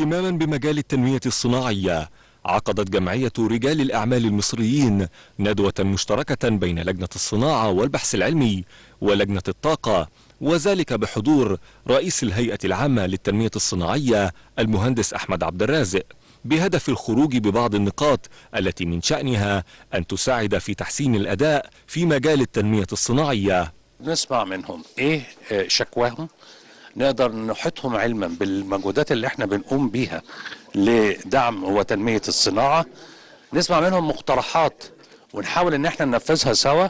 اهتماما بمجال التنمية الصناعية عقدت جمعية رجال الأعمال المصريين ندوة مشتركة بين لجنة الصناعة والبحث العلمي ولجنة الطاقة وذلك بحضور رئيس الهيئة العامة للتنمية الصناعية المهندس أحمد عبد الرازق بهدف الخروج ببعض النقاط التي من شأنها أن تساعد في تحسين الأداء في مجال التنمية الصناعية نسمع منهم إيه شكواهم نقدر نحيطهم علما بالمجهودات اللي احنا بنقوم بيها لدعم وتنمية الصناعة نسمع منهم مقترحات ونحاول ان احنا ننفذها سوا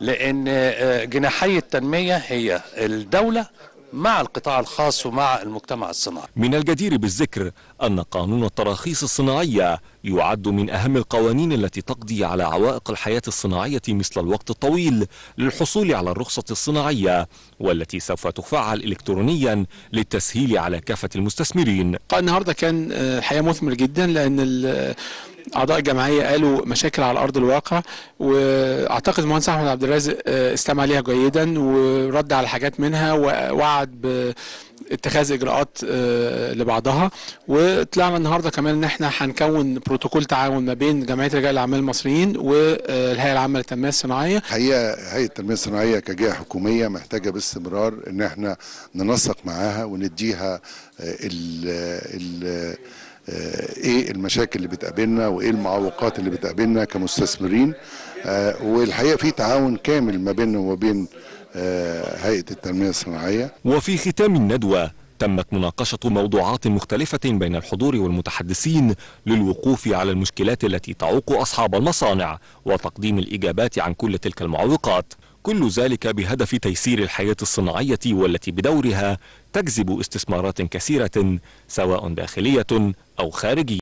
لان آه، جناحي التنمية هي الدولة مع القطاع الخاص ومع المجتمع الصناعي من الجدير بالذكر أن قانون التراخيص الصناعية يعد من أهم القوانين التي تقضي على عوائق الحياة الصناعية مثل الوقت الطويل للحصول على الرخصة الصناعية والتي سوف تفعل إلكترونيا للتسهيل على كافة المستثمرين النهاردة كان الحقيقة مثمر جدا لأن اعضاء الجمعيه قالوا مشاكل على ارض الواقع واعتقد المهندس احمد عبد الرازق آه، استمع ليها جيدا ورد على حاجات منها ووعد ب اتخاذ اجراءات آه، لبعضها وطلعنا النهارده كمان ان احنا هنكون بروتوكول تعاون ما بين جمعيه رجال الاعمال المصريين والهيئه آه، العامه للتنميه الصناعيه الحقيقه هيئه التنميه الصناعيه كجهه حكوميه محتاجه باستمرار ان احنا ننسق معاها ونديها ال ال آه، ايه المشاكل اللي بتقابلنا وايه المعوقات اللي بتقابلنا كمستثمرين آه، والحقيقه في تعاون كامل ما بيننا وما بين آه، هيئه التنميه الصناعيه وفي ختام الندوه تمت مناقشة موضوعات مختلفة بين الحضور والمتحدثين للوقوف على المشكلات التي تعوق أصحاب المصانع وتقديم الإجابات عن كل تلك المعوقات كل ذلك بهدف تيسير الحياة الصناعية والتي بدورها تجذب استثمارات كثيرة سواء داخلية أو خارجية